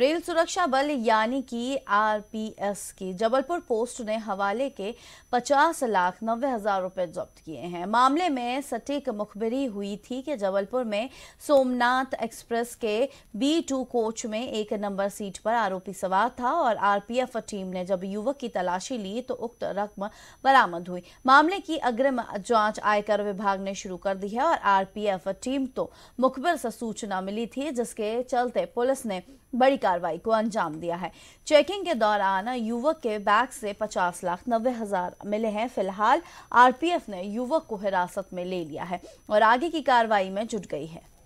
rail सुरक्षा बल यानी कि आरपीएस की जबलपुर पोस्ट ने हवाले के 50 लाख नब्बे हजार रुपए जब्त किए हैं मामले में सटीक मुखबिरी हुई थी कि जबलपुर में सोमनाथ एक्सप्रेस के बी टू कोच में एक नंबर सीट पर आरोपी सवार था और आरपीएफ टीम ने जब युवक की तलाशी ली तो उक्त रकम बरामद हुई मामले की अग्रिम जांच आयकर विभाग ने शुरू कर दी है और आरपीएफ टीम तो मुखबिर से सूचना मिली थी जिसके चलते पुलिस ने बड़ी कार्रवाई को अंजाम दिया है चेकिंग के दौरान युवक के बैग से पचास लाख नब्बे हजार मिले हैं फिलहाल आरपीएफ ने युवक को हिरासत में ले लिया है और आगे की कार्रवाई में जुट गई है